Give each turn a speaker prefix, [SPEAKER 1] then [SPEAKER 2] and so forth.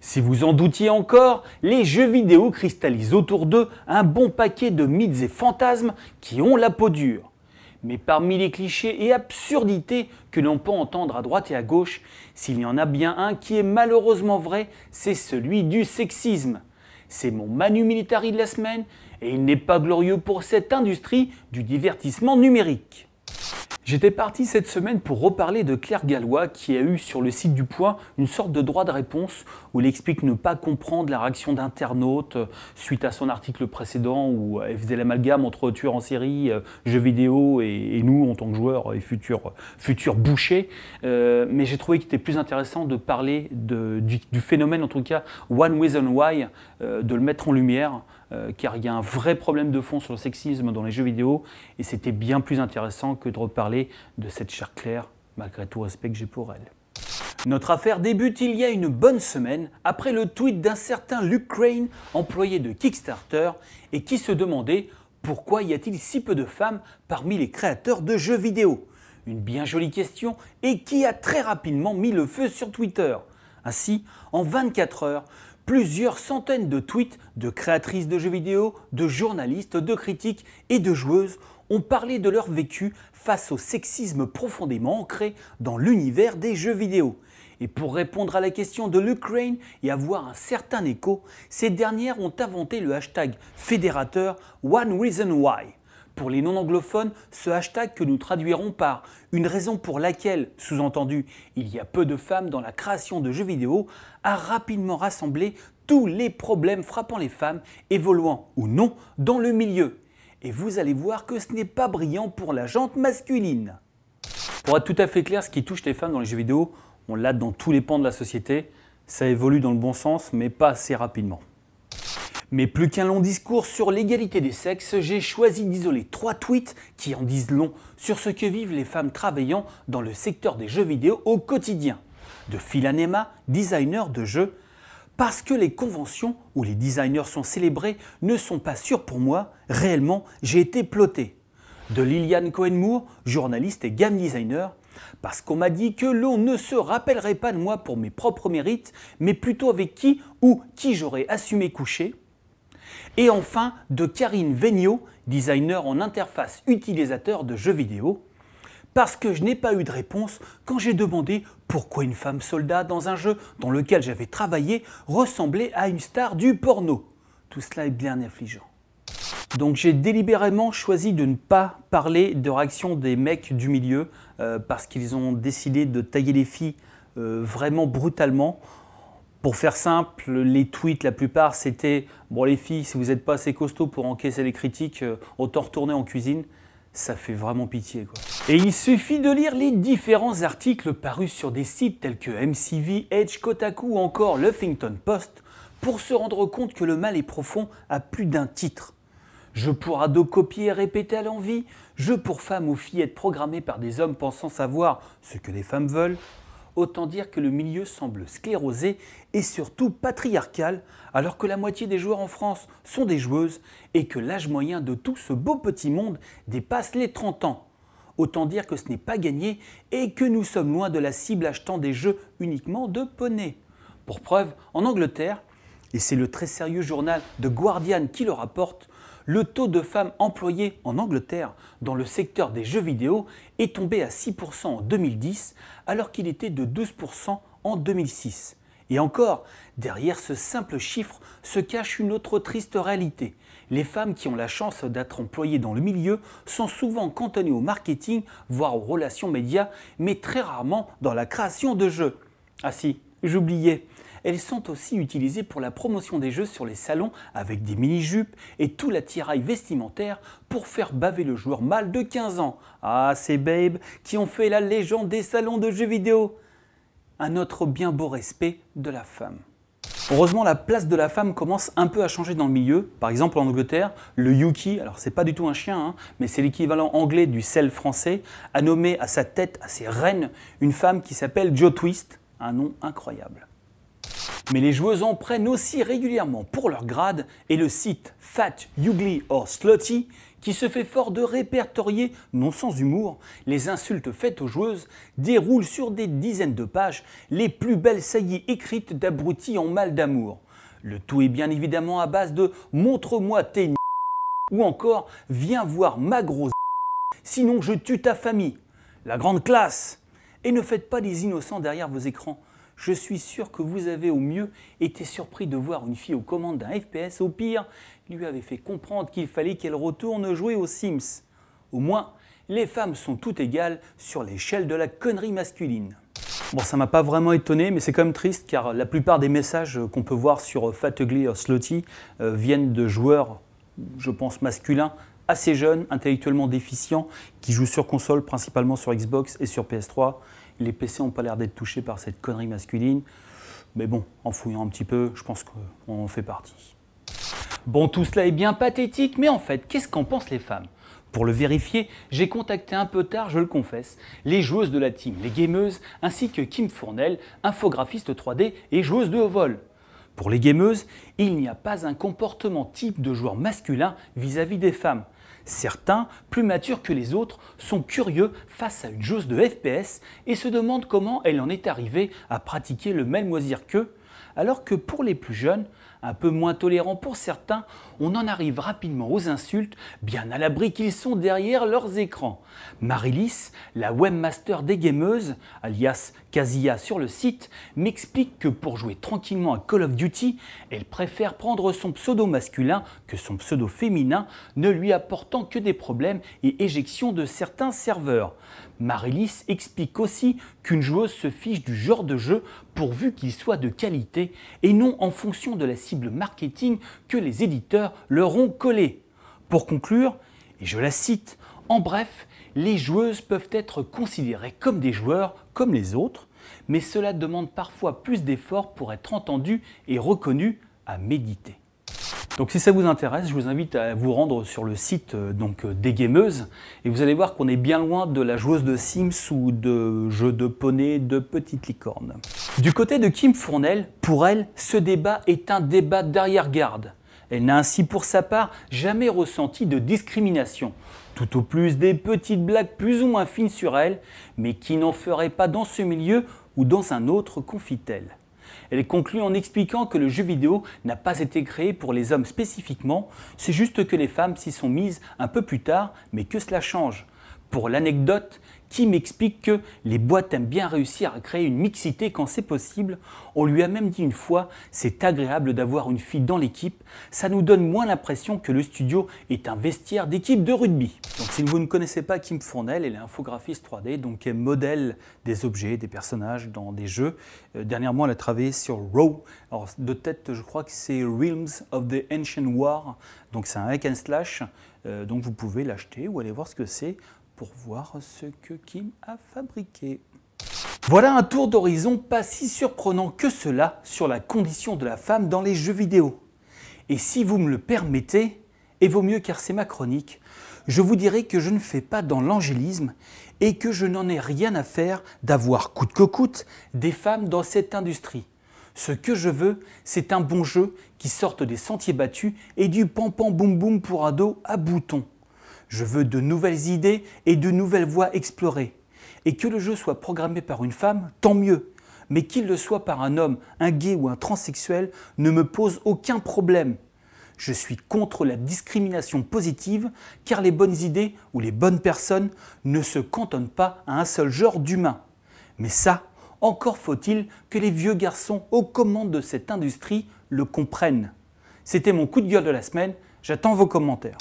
[SPEAKER 1] Si vous en doutiez encore, les jeux vidéo cristallisent autour d'eux un bon paquet de mythes et fantasmes qui ont la peau dure. Mais parmi les clichés et absurdités que l'on peut entendre à droite et à gauche, s'il y en a bien un qui est malheureusement vrai, c'est celui du sexisme. C'est mon manu militari de la semaine et il n'est pas glorieux pour cette industrie du divertissement numérique. J'étais parti cette semaine pour reparler de Claire Galois qui a eu sur le site du Point une sorte de droit de réponse où elle explique ne pas comprendre la réaction d'internautes euh, suite à son article précédent où euh, elle faisait l'amalgame entre tueurs en série, euh, jeux vidéo et, nous en tant que joueurs et futurs bouchers. mais j'ai trouvé qu'il était plus intéressant de parler du, phénomène, en tout cas One Reason Why, de le mettre en lumière euh, car il y a un vrai problème de fond sur le sexisme dans les jeux vidéo, et c'était bien plus intéressant que de reparler de cette chère Claire, malgré tout respect que j'ai pour elle. Notre affaire débute il y a une bonne semaine après le tweet d'un certain Luke Crane, employé de Kickstarter, et qui se demandait pourquoi y a-t-il si peu de femmes parmi les créateurs de jeux vidéo Une bien jolie question et qui a très rapidement mis le feu sur Twitter. Ainsi, en 24 heures, plusieurs centaines de tweets de créatrices de jeux vidéo, de journalistes, de critiques et de joueuses ont parlé de leur vécu face au sexisme profondément ancré dans l'univers des jeux vidéo. Et pour répondre à la question de l'Ukraine et avoir un certain écho, ces dernières ont inventé le hashtag fédérateur One Reason Why pour les non-anglophones ce hashtag que nous traduirons par une raison pour laquelle, sous-entendu, il y a peu de femmes dans la création de jeux vidéo, a rapidement rassemblé tous les problèmes frappant les femmes, évoluant ou non, dans le milieu. Et vous allez voir que ce n'est pas brillant pour la jante masculine. Pour être tout à fait clair, ce qui touche les femmes dans les jeux vidéo, on l'a dans tous les pans de la société, ça évolue dans le bon sens, mais pas assez rapidement. Mais plus qu'un long discours sur l'égalité des sexes, j'ai choisi d'isoler trois tweets qui en disent long sur ce que vivent les femmes travaillant dans le secteur des jeux vidéo au quotidien. De Philanema, designer de jeux, parce que les conventions où les designers sont célébrés ne sont pas sûres pour moi, réellement, j'ai été ploté. De Liliane Cohen-Moore, journaliste et game designer, parce qu'on m'a dit que l'on ne se rappellerait pas de moi pour mes propres mérites, mais plutôt avec qui ou qui j'aurais assumé coucher. Et enfin, de Karine Vegnaud, designer en interface utilisateur de jeux vidéo, parce que je n'ai pas eu de réponse quand j'ai demandé pourquoi une femme soldat dans un jeu dans lequel j'avais travaillé ressemblait à une star du porno. Tout cela est bien affligeant. Donc j'ai délibérément choisi de ne pas parler de réaction des mecs du milieu euh, parce qu'ils ont décidé de tailler les filles euh, vraiment brutalement pour faire simple, les tweets, la plupart, c'était Bon, les filles, si vous n'êtes pas assez costauds pour encaisser les critiques, euh, autant retourner en cuisine. Ça fait vraiment pitié, quoi. Et il suffit de lire les différents articles parus sur des sites tels que MCV, Edge, Kotaku ou encore Huffington Post pour se rendre compte que le mal est profond à plus d'un titre. Je pour ado copier et répéter à l'envie, je pour femme ou être programmée par des hommes pensant savoir ce que les femmes veulent, Autant dire que le milieu semble sclérosé et surtout patriarcal, alors que la moitié des joueurs en France sont des joueuses et que l'âge moyen de tout ce beau petit monde dépasse les 30 ans. Autant dire que ce n'est pas gagné et que nous sommes loin de la cible achetant des jeux uniquement de poney. Pour preuve, en Angleterre, et c'est le très sérieux journal de Guardian qui le rapporte, le taux de femmes employées en Angleterre dans le secteur des jeux vidéo est tombé à 6% en 2010 alors qu'il était de 12% en 2006. Et encore, derrière ce simple chiffre se cache une autre triste réalité. Les femmes qui ont la chance d'être employées dans le milieu sont souvent cantonnées au marketing, voire aux relations médias, mais très rarement dans la création de jeux. Ah si, j'oubliais, elles sont aussi utilisées pour la promotion des jeux sur les salons avec des mini-jupes et tout l'attirail vestimentaire pour faire baver le joueur mâle de 15 ans. Ah, ces babes qui ont fait la légende des salons de jeux vidéo Un autre bien beau respect de la femme. Heureusement, la place de la femme commence un peu à changer dans le milieu. Par exemple, en Angleterre, le Yuki, alors c'est pas du tout un chien, hein, mais c'est l'équivalent anglais du sel français, a nommé à sa tête, à ses reines, une femme qui s'appelle Joe Twist, un nom incroyable. Mais les joueuses en prennent aussi régulièrement pour leur grade et le site Fat, Ugly or Slutty, qui se fait fort de répertorier, non sans humour, les insultes faites aux joueuses, déroule sur des dizaines de pages les plus belles saillies écrites d'abrutis en mal d'amour. Le tout est bien évidemment à base de montre-moi tes ou encore viens voir ma grosse sinon je tue ta famille. La grande classe Et ne faites pas des innocents derrière vos écrans. Je suis sûr que vous avez au mieux été surpris de voir une fille aux commandes d'un FPS, au pire, lui avait fait comprendre qu'il fallait qu'elle retourne jouer aux Sims. Au moins, les femmes sont toutes égales sur l'échelle de la connerie masculine. Bon, ça m'a pas vraiment étonné, mais c'est quand même triste car la plupart des messages qu'on peut voir sur Fatugly Slotty euh, viennent de joueurs, je pense, masculins, assez jeunes, intellectuellement déficients, qui jouent sur console, principalement sur Xbox et sur PS3 les PC n'ont pas l'air d'être touchés par cette connerie masculine. Mais bon, en fouillant un petit peu, je pense qu'on en fait partie. Bon, tout cela est bien pathétique, mais en fait, qu'est-ce qu'en pensent les femmes pour le vérifier, j'ai contacté un peu tard, je le confesse, les joueuses de la team, les gameuses, ainsi que Kim Fournel, infographiste 3D et joueuse de haut vol. Pour les gameuses, il n'y a pas un comportement type de joueur masculin vis à -vis des femmes. Certains, plus matures que les autres, sont curieux face à une joueuse de FPS et se demandent comment elle en est arrivée à pratiquer le même loisir qu'eux, alors que pour les plus jeunes, un peu moins tolérant pour certains, on en arrive rapidement aux insultes, bien à l'abri qu'ils sont derrière leurs écrans. Marilys, la webmaster des gameuses, alias Casilla sur le site, m'explique que pour jouer tranquillement à Call of Duty, elle préfère prendre son pseudo masculin que son pseudo féminin, ne lui apportant que des problèmes et éjections de certains serveurs. Marilys explique aussi qu'une joueuse se fiche du genre de jeu pourvu qu'il soit de qualité et non en fonction de la cible marketing que les éditeurs leur ont collée. Pour conclure, et je la cite, en bref, les joueuses peuvent être considérées comme des joueurs comme les autres, mais cela demande parfois plus d'efforts pour être entendu et reconnu à méditer. Donc si ça vous intéresse, je vous invite à vous rendre sur le site euh, donc, euh, des gameuses et vous allez voir qu'on est bien loin de la joueuse de Sims ou de jeux de poney de petites licornes. Du côté de Kim Fournel, pour elle, ce débat est un débat d'arrière-garde. Elle n'a ainsi pour sa part jamais ressenti de discrimination. Tout au plus des petites blagues plus ou moins fines sur elle, mais qui n'en feraient pas dans ce milieu ou dans un autre confit-elle. Elle conclut en expliquant que le jeu vidéo n'a pas été créé pour les hommes spécifiquement, c'est juste que les femmes s'y sont mises un peu plus tard, mais que cela change. Pour l'anecdote, Kim m'explique que les boîtes aiment bien réussir à créer une mixité quand c'est possible. On lui a même dit une fois, c'est agréable d'avoir une fille dans l'équipe, ça nous donne moins l'impression que le studio est un vestiaire d'équipe de rugby. Donc si vous ne connaissez pas Kim Fournel, elle est infographiste 3D, donc elle modèle des objets, des personnages dans des jeux. Euh, dernièrement, elle a travaillé sur Row. de tête, je crois que c'est Realms of the Ancient War, donc c'est un hack and slash. Euh, donc vous pouvez l'acheter ou aller voir ce que c'est pour voir ce que Kim a fabriqué. Voilà un tour d'horizon pas si surprenant que cela sur la condition de la femme dans les jeux vidéo. Et si vous me le permettez, et vaut mieux car c'est ma chronique, je vous dirai que je ne fais pas dans l'angélisme et que je n'en ai rien à faire d'avoir coûte que coûte des femmes dans cette industrie. Ce que je veux, c'est un bon jeu qui sorte des sentiers battus et du pam pam boum boum pour ados à boutons. Je veux de nouvelles idées et de nouvelles voies explorées. Et que le jeu soit programmé par une femme, tant mieux. Mais qu'il le soit par un homme, un gay ou un transsexuel ne me pose aucun problème. Je suis contre la discrimination positive car les bonnes idées ou les bonnes personnes ne se cantonnent pas à un seul genre d'humain. Mais ça, encore faut-il que les vieux garçons aux commandes de cette industrie le comprennent. C'était mon coup de gueule de la semaine, j'attends vos commentaires.